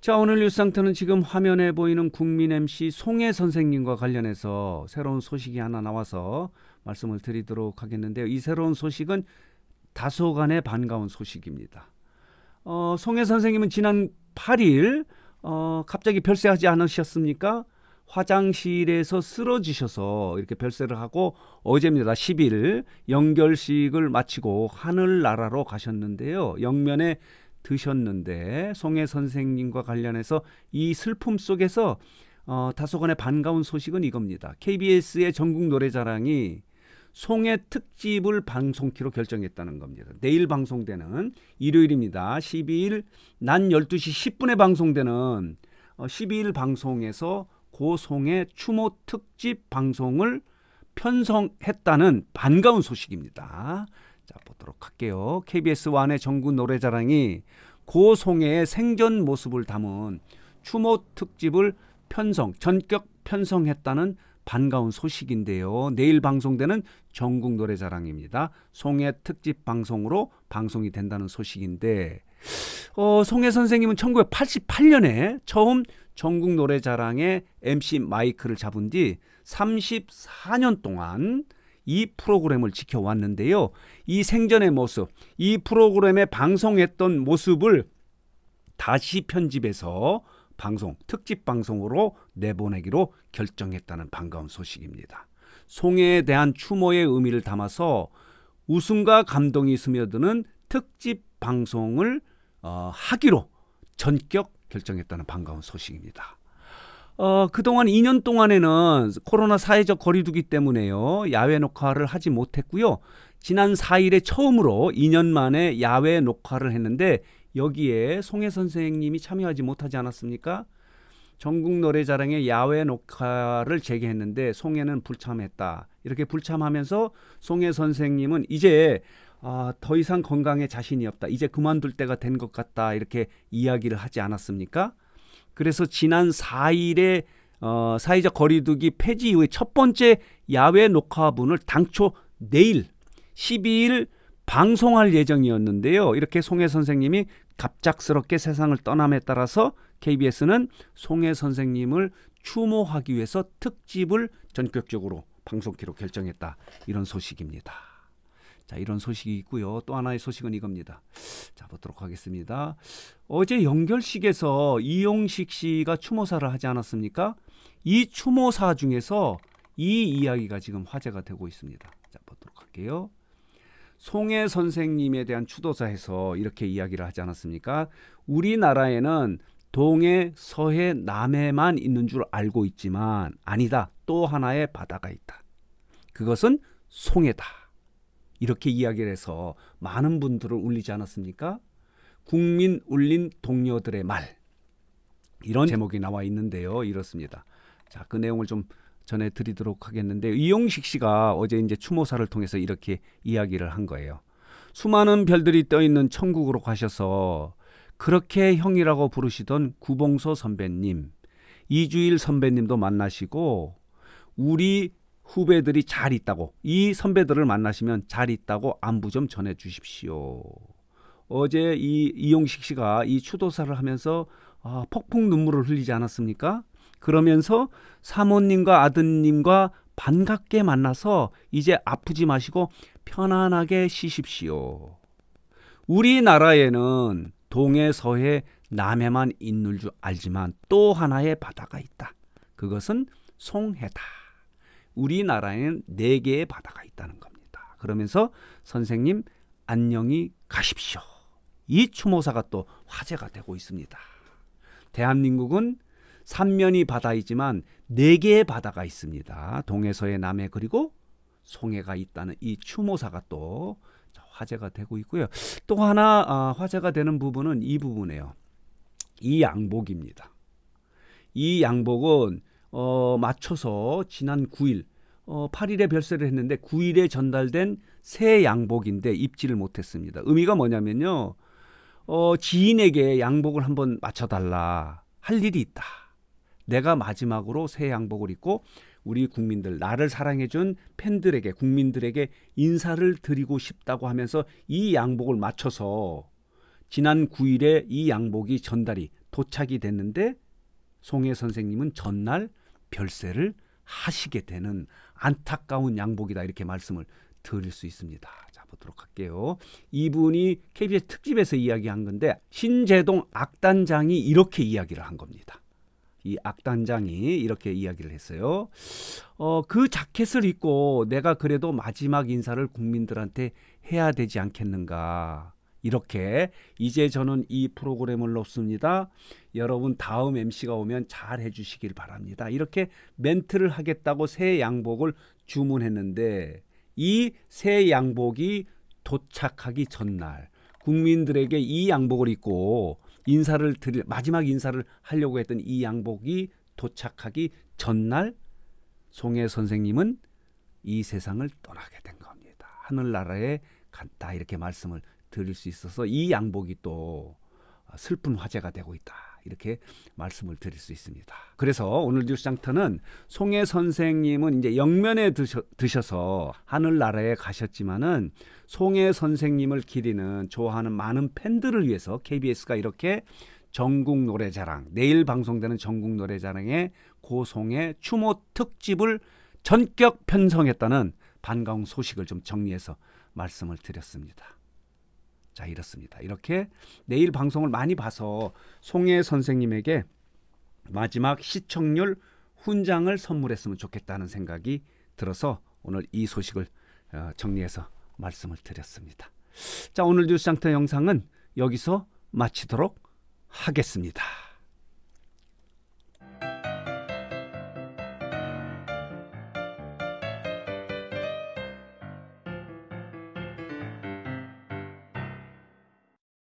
자 오늘 뉴스 상태는 지금 화면에 보이는 국민 MC 송혜 선생님과 관련해서 새로운 소식이 하나 나와서 말씀을 드리도록 하겠는데요. 이 새로운 소식은 다소간의 반가운 소식입니다. 어, 송혜 선생님은 지난 8일 어, 갑자기 별세하지 않으셨습니까? 화장실에서 쓰러지셔서 이렇게 별세를 하고 어제입니다. 10일 연결식을 마치고 하늘나라로 가셨는데요. 영면에 드셨는데 송혜 선생님과 관련해서 이 슬픔 속에서 어, 다소간의 반가운 소식은 이겁니다. KBS의 전국 노래자랑이 송해 특집을 방송키로 결정했다는 겁니다. 내일 방송되는 일요일입니다. 12일 난 12시 10분에 방송되는 12일 어, 방송에서 고송해 추모 특집 방송을 편성했다는 반가운 소식입니다. 자 보도록 할게요. KBS 완의 전국 노래자랑이 고송의 생전 모습을 담은 추모 특집을 편성 전격 편성했다는 반가운 소식인데요. 내일 방송되는 전국 노래자랑입니다. 송해 특집 방송으로 방송이 된다는 소식인데 어, 송해 선생님은 1988년에 처음 전국 노래자랑의 MC 마이크를 잡은 뒤 34년 동안 이 프로그램을 지켜왔는데요. 이 생전의 모습, 이 프로그램에 방송했던 모습을 다시 편집해서 방송, 특집 방송으로 내보내기로 결정했다는 반가운 소식입니다. 송해에 대한 추모의 의미를 담아서 웃음과 감동이 스며드는 특집 방송을 어, 하기로 전격 결정했다는 반가운 소식입니다. 어, 그동안 2년 동안에는 코로나 사회적 거리두기 때문에요. 야외 녹화를 하지 못했고요. 지난 4일에 처음으로 2년 만에 야외 녹화를 했는데 여기에 송혜 선생님이 참여하지 못하지 않았습니까? 전국 노래자랑에 야외 녹화를 재개했는데 송혜는 불참했다. 이렇게 불참하면서 송혜 선생님은 이제 아, 더 이상 건강에 자신이 없다. 이제 그만둘 때가 된 것 같다. 이렇게 이야기를 하지 않았습니까? 그래서 지난 4일에 어, 사회적 거리두기 폐지 이후에 첫 번째 야외 녹화분을 당초 내일 12일 방송할 예정이었는데요. 이렇게 송혜 선생님이 갑작스럽게 세상을 떠남에 따라서 KBS는 송혜 선생님을 추모하기 위해서 특집을 전격적으로 방송키로 결정했다. 이런 소식입니다. 자, 이런 소식이 있고요. 또 하나의 소식은 이겁니다. 자, 보도록 하겠습니다. 어제 연결식에서 이용식 씨가 추모사를 하지 않았습니까? 이 추모사 중에서 이 이야기가 지금 화제가 되고 있습니다. 자, 보도록 할게요. 송해 선생님에 대한 추도사에서 이렇게 이야기를 하지 않았습니까? 우리나라에는 동해, 서해, 남해만 있는 줄 알고 있지만 아니다. 또 하나의 바다가 있다. 그것은 송해다. 이렇게 이야기를 해서 많은 분들을 울리지 않았습니까? 국민 울린 동료들의 말 이런 제목이 나와 있는데요. 이렇습니다. 자, 그 내용을 좀 전해 드리도록 하겠는데 이용식 씨가 어제 이제 추모사를 통해서 이렇게 이야기를 한 거예요. 수많은 별들이 떠 있는 천국으로 가셔서 그렇게 형이라고 부르시던 구봉서 선배님, 이주일 선배님도 만나시고 우리 후배들이 잘 있다고 이 선배들을 만나시면 잘 있다고 안부 좀 전해 주십시오. 어제 이 이용식 씨가 이 추도사를 하면서 아, 폭풍 눈물을 흘리지 않았습니까? 그러면서 사모님과 아드님과 반갑게 만나서 이제 아프지 마시고 편안하게 쉬십시오. 우리나라에는 동해 서해 남해만 있는 줄 알지만 또 하나의 바다가 있다. 그것은 송해다. 우리나라에는 네 개의 바다가 있다는 겁니다. 그러면서 선생님 안녕히 가십시오. 이 추모사가 또 화제가 되고 있습니다. 대한민국은 삼면이 바다이지만 네 개의 바다가 있습니다. 동해서해 남해 그리고 송해가 있다는 이 추모사가 또 화제가 되고 있고요. 또 하나 아, 화제가 되는 부분은 이 부분이에요. 이 양복입니다. 이 양복은 어, 맞춰서 지난 9일 어, 8일에 별세를 했는데 9일에 전달된 새 양복인데 입지를 못했습니다. 의미가 뭐냐면요. 어, 지인에게 양복을 한번 맞춰달라. 할 일이 있다. 내가 마지막으로 새 양복을 입고 우리 국민들, 나를 사랑해준 팬들에게, 국민들에게 인사를 드리고 싶다고 하면서 이 양복을 맞춰서 지난 9일에 이 양복이 전달이 도착이 됐는데 송혜 선생님은 전날 별세를 하시게 되는 안타까운 양복이다 이렇게 말씀을 드릴 수 있습니다. 자 보도록 할게요. 이분이 KBS 특집에서 이야기한 건데 신재동 악단장이 이렇게 이야기를 한 겁니다. 이 악단장이 이렇게 이야기를 했어요. 어, 그 자켓을 입고 내가 그래도 마지막 인사를 국민들한테 해야 되지 않겠는가. 이렇게 이제 저는 이 프로그램을 놓습니다. 여러분 다음 MC가 오면 잘 해주시길 바랍니다. 이렇게 멘트를 하겠다고 새 양복을 주문했는데 이 새 양복이 도착하기 전날 국민들에게 이 양복을 입고 인사를 드릴 마지막 인사를 하려고 했던 이 양복이 도착하기 전날 송혜 선생님은 이 세상을 떠나게 된 겁니다. 하늘나라에 간다 이렇게 말씀을 드릴 수 있어서 이 양복이 또 아, 슬픈 화제가 되고 있다. 이렇게 말씀을 드릴 수 있습니다. 그래서 오늘 뉴스 장터는 송혜 선생님은 이제 영면에 드셔, 드셔서 하늘나라에 가셨지만은 송혜 선생님을 기리는 좋아하는 많은 팬들을 위해서 KBS가 이렇게 전국 노래자랑 내일 방송되는 전국 노래자랑의 고송의 추모 특집을 전격 편성했다는 반가운 소식을 좀 정리해서 말씀을 드렸습니다. 자, 이렇습니다. 이렇게 내일 방송을 많이 봐서 송혜 선생님에게 마지막 시청률 훈장을 선물했으면 좋겠다는 생각이 들어서 오늘 이 소식을 어, 정리해서 말씀을 드렸습니다. 자, 오늘 뉴스 장터 영상은 여기서 마치도록 하겠습니다.